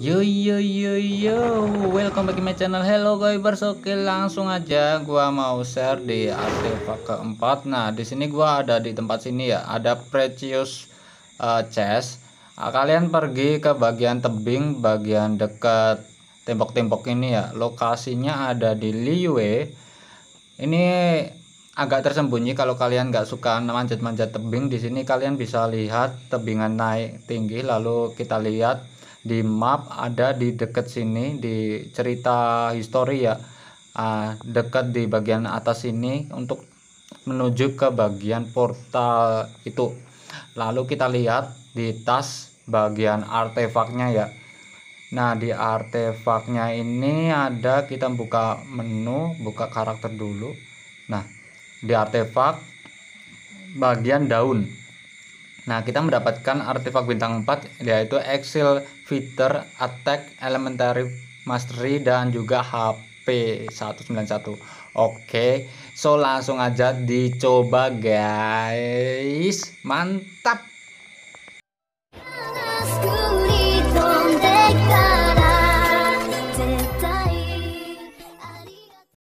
Yo yo yo yo, welcome back to my channel. Hello guys, oke langsung aja gua mau share di artefak keempat. Nah, di sini gua ada di tempat sini ya, ada precious uh, chest. Ah, kalian pergi ke bagian tebing, bagian dekat tembok-tembok ini ya. Lokasinya ada di Liyue. Ini agak tersembunyi kalau kalian nggak suka manjat-manjat tebing di sini kalian bisa lihat tebingan naik tinggi lalu kita lihat di map ada di dekat sini di cerita histori ya uh, ah, dekat di bagian atas ini untuk menuju ke bagian portal itu lalu kita lihat di tas bagian artefaknya ya nah di artefaknya ini ada kita buka menu buka karakter dulu nah di artefak bagian daun Nah, kita mendapatkan artefak bintang 4 yaitu Excel Fitter Attack Elementary Mastery dan juga HP 191. Oke, so langsung aja dicoba guys. Mantap.